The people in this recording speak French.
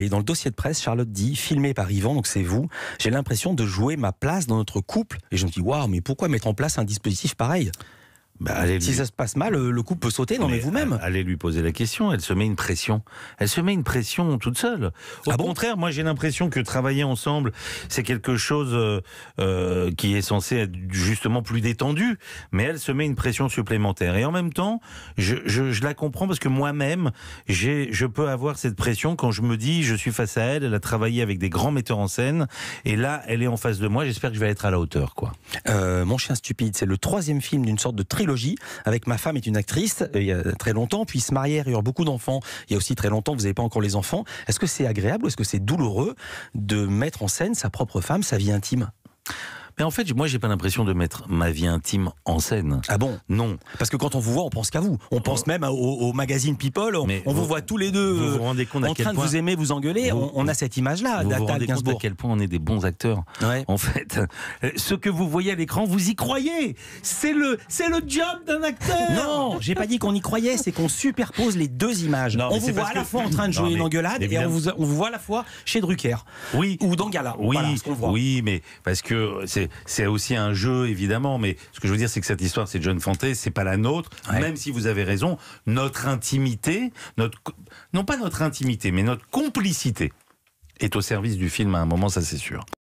Et dans le dossier de presse, Charlotte dit, filmé par Yvan, donc c'est vous, j'ai l'impression de jouer ma place dans notre couple. Et je me dis, waouh, mais pourquoi mettre en place un dispositif pareil bah, si ça se passe mal, euh, le coup peut sauter, non mais, vous-même. Allez lui poser la question, elle se met une pression. Elle se met une pression toute seule. Au ah contraire, moi j'ai l'impression que travailler ensemble, c'est quelque chose euh, euh, qui est censé être justement plus détendu, mais elle se met une pression supplémentaire. Et en même temps, je, la comprends parce que moi-même, je peux avoir cette pression quand je me dis, je suis face à elle, elle a travaillé avec des grands metteurs en scène, et là, elle est en face de moi, j'espère que je vais être à la hauteur. quoi. mon chien stupide, c'est le troisième film d'une sorte de trilogie avec Ma femme est une actrice, euh, il y a très longtemps, puis se marièrent, ils eurent beaucoup d'enfants, il y a aussi très longtemps, vous n'avez pas encore les enfants. Est-ce que c'est agréable ou est-ce que c'est douloureux de mettre en scène sa propre femme, sa vie intime mais en fait, moi, j'ai pas l'impression de mettre ma vie intime en scène. Ah bon Non. Parce que quand on vous voit, on pense qu'à vous. On pense oh. même au, magazine People. On, on vous, voit tous les deux euh, en train de vous aimer, vous engueuler. on, a cette image-là. Vous vous rendez à quel point on est des bons acteurs. En fait, euh, ce que vous voyez à l'écran, vous y croyez. C'est le, c'est le job d'un acteur. Non, j'ai pas dit qu'on y croyait. C'est qu'on superpose les deux images. on vous voit à la fois en train de jouer une engueulade et on vous, voit à la fois chez Drucker. Oui. Ou dans Gala. Oui. Oui, mais parce que c'est c'est aussi un jeu, évidemment, mais ce que je veux dire, c'est que cette histoire, c'est John Fanté, c'est pas la nôtre, même si vous avez raison, notre intimité, non pas notre intimité, mais notre complicité est au service du film à un moment, ça c'est sûr.